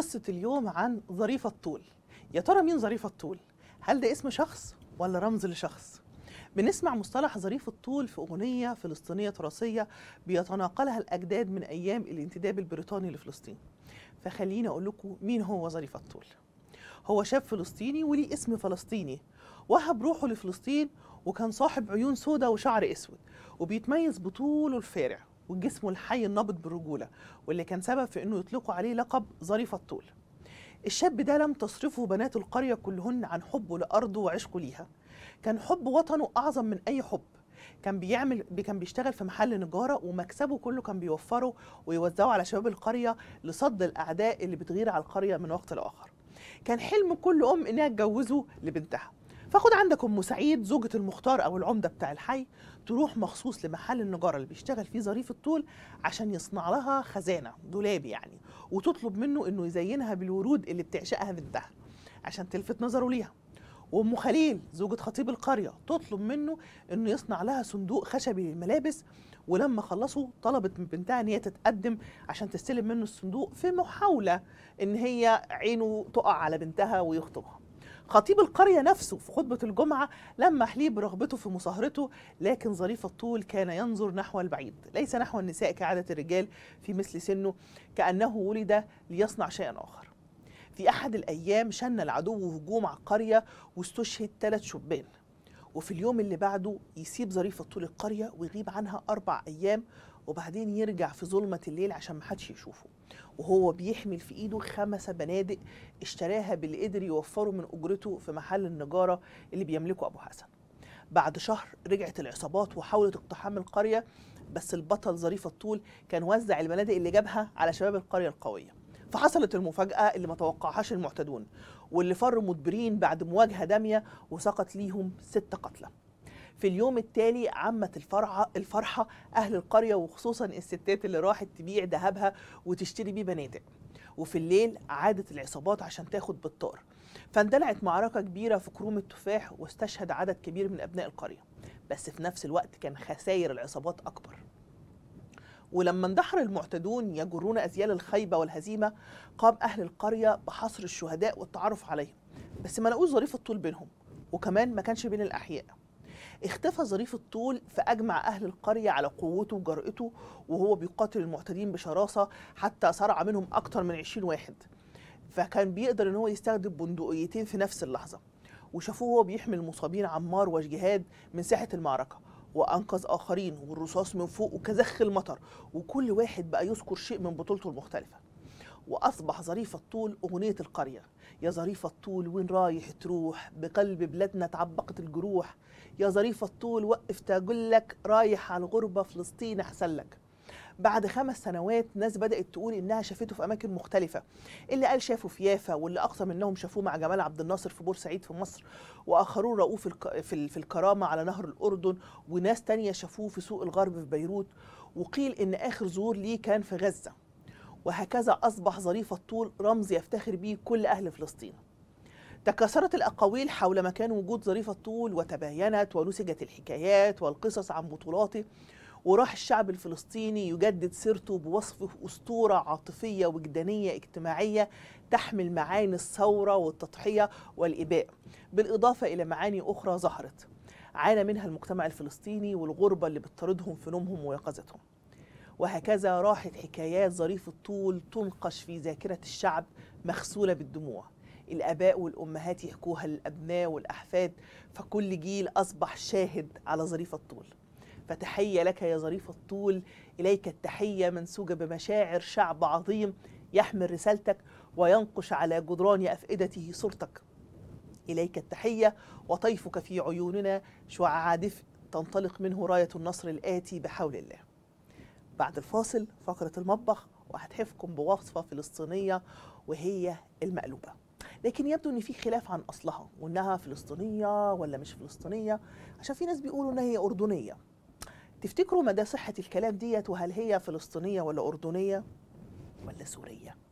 قصة اليوم عن ظريف الطول يا ترى مين ظريف الطول؟ هل ده اسم شخص ولا رمز لشخص؟ بنسمع مصطلح ظريف الطول في أغنية فلسطينية تراثية بيتناقلها الأجداد من أيام الانتداب البريطاني لفلسطين فخليني أقول لكم مين هو ظريف الطول هو شاب فلسطيني وليه اسم فلسطيني وهب روحه لفلسطين وكان صاحب عيون سودة وشعر أسود وبيتميز بطوله الفارع وجسمه الحي النابض بالرجوله واللي كان سبب في انه يطلقوا عليه لقب ظريف الطول الشاب ده لم تصرفه بنات القريه كلهن عن حبه لارضه وعشقه ليها كان حب وطنه اعظم من اي حب كان بيعمل كان بيشتغل في محل نجاره ومكسبه كله كان بيوفره ويوزعه على شباب القريه لصد الاعداء اللي بتغير على القريه من وقت لاخر كان حلم كل ام انها تجوزه لبنتها فخد عندك ام سعيد زوجة المختار او العمدة بتاع الحي تروح مخصوص لمحل النجارة اللي بيشتغل فيه ظريف الطول عشان يصنع لها خزانة دولاب يعني وتطلب منه انه يزينها بالورود اللي بتعشقها بنتها عشان تلفت نظره ليها وام خليل زوجة خطيب القرية تطلب منه انه يصنع لها صندوق خشبي للملابس ولما خلصوا طلبت من بنتها ان هي تتقدم عشان تستلم منه الصندوق في محاولة ان هي عينه تقع على بنتها ويخطبها خطيب القرية نفسه في خطبة الجمعة لما حليب برغبته في مصاهرته لكن ظريف الطول كان ينظر نحو البعيد ليس نحو النساء كعادة الرجال في مثل سنه كأنه ولد ليصنع شيئا آخر في أحد الأيام شن العدو هجوم على القرية واستشهد ثلاث شبان وفي اليوم اللي بعده يسيب ظريف الطول القرية ويغيب عنها أربع أيام وبعدين يرجع في ظلمة الليل عشان محدش يشوفه وهو بيحمل في ايده خمسة بنادق اشتراها باللي قدر يوفره من اجرته في محل النجاره اللي بيملكه ابو حسن بعد شهر رجعت العصابات وحاولت اقتحام القريه بس البطل ظريف الطول كان وزع البنادق اللي جابها على شباب القريه القويه فحصلت المفاجأة اللي ما توقعهاش المعتدون واللي فروا مدبرين بعد مواجهة دامية وسقط ليهم ست قتلى في اليوم التالي عمت الفرحة, الفرحة أهل القرية وخصوصا الستات اللي راحت تبيع ذهبها وتشتري بيه بنادق وفي الليل عادت العصابات عشان تاخد بالطار فاندلعت معركة كبيرة في كروم التفاح واستشهد عدد كبير من أبناء القرية بس في نفس الوقت كان خسائر العصابات أكبر ولما اندحر المعتدون يجرون أزيال الخيبة والهزيمة قام أهل القرية بحصر الشهداء والتعرف عليهم بس ما لقوش ظريف الطول بينهم وكمان ما كانش بين الأحياء اختفى ظريف الطول فأجمع أهل القرية على قوته وجرأته وهو بيقاتل المعتدين بشراسة حتى صرع منهم أكتر من 20 واحد فكان بيقدر إن هو يستخدم بندقيتين في نفس اللحظة وشافوه وهو بيحمي المصابين عمار وجهاد من ساحة المعركة وأنقذ آخرين والرصاص من فوق وكزخ المطر وكل واحد بقى يذكر شيء من بطولته المختلفة وأصبح ظريف الطول أغنية القرية يا ظريف الطول وين رايح تروح بقلب بلادنا تعبقت الجروح يا ظريف الطول وقف لك رايح على الغربة فلسطين أحسن لك بعد خمس سنوات ناس بدأت تقول إنها شافته في أماكن مختلفة اللي قال شافه في يافا واللي أقصى منهم شافوه مع جمال عبد الناصر في بورسعيد في مصر وآخرون رأوه في, في الكرامة على نهر الأردن وناس تانية شافوه في سوق الغرب في بيروت وقيل إن آخر ظهور ليه كان في غزة وهكذا أصبح ظريف الطول رمز يفتخر به كل أهل فلسطين تكاثرت الأقاويل حول مكان وجود ظريف الطول وتباينت ونسجت الحكايات والقصص عن بطولاته وراح الشعب الفلسطيني يجدد سيرته بوصفه أسطورة عاطفية وجدانية اجتماعية تحمل معاني الثورة والتضحية والإباء بالإضافة إلى معاني أخرى ظهرت عانى منها المجتمع الفلسطيني والغربة اللي بتطاردهم في نومهم ويقظتهم وهكذا راحت حكايات ظريف الطول تنقش في ذاكرة الشعب مغسولة بالدموع الآباء والأمهات يحكوها للأبناء والأحفاد فكل جيل أصبح شاهد على ظريف الطول فتحية لك يا ظريف الطول إليك التحية منسوجة بمشاعر شعب عظيم يحمل رسالتك وينقش على جدران أفئدته صورتك إليك التحية وطيفك في عيوننا شعاع دفء تنطلق منه راية النصر الآتي بحول الله بعد الفاصل فقرة المطبخ وهتحفكم بوصفة فلسطينية وهي المقلوبة لكن يبدو ان في خلاف عن اصلها وانها فلسطينيه ولا مش فلسطينيه عشان في ناس بيقولوا انها هي اردنيه تفتكروا مدى صحه الكلام ديت وهل هي فلسطينيه ولا اردنيه ولا سوريه